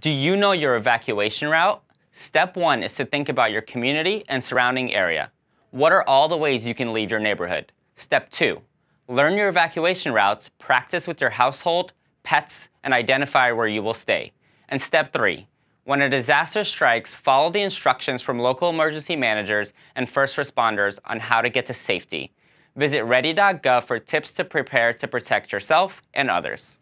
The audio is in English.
Do you know your evacuation route? Step one is to think about your community and surrounding area. What are all the ways you can leave your neighborhood? Step two, learn your evacuation routes, practice with your household, pets, and identify where you will stay. And step three, when a disaster strikes, follow the instructions from local emergency managers and first responders on how to get to safety. Visit ready.gov for tips to prepare to protect yourself and others.